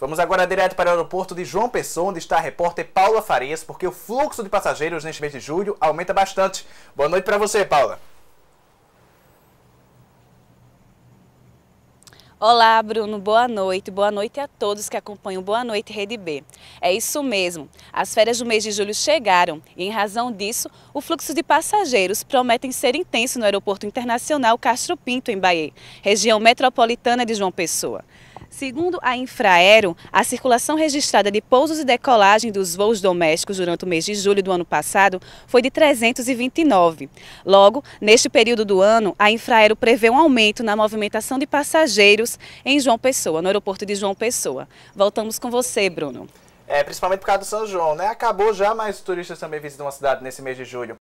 Vamos agora direto para o aeroporto de João Pessoa, onde está a repórter Paula Farias, porque o fluxo de passageiros neste mês de julho aumenta bastante. Boa noite para você, Paula. Olá, Bruno. Boa noite. Boa noite a todos que acompanham Boa Noite Rede B. É isso mesmo. As férias do mês de julho chegaram e, em razão disso, o fluxo de passageiros prometem ser intenso no Aeroporto Internacional Castro Pinto, em Bahia, região metropolitana de João Pessoa. Segundo a Infraero, a circulação registrada de pousos e decolagem dos voos domésticos durante o mês de julho do ano passado foi de 329. Logo, neste período do ano, a Infraero prevê um aumento na movimentação de passageiros em João Pessoa, no aeroporto de João Pessoa. Voltamos com você, Bruno. É, principalmente por causa do São João, né? Acabou já, mas os turistas também visitam a cidade nesse mês de julho.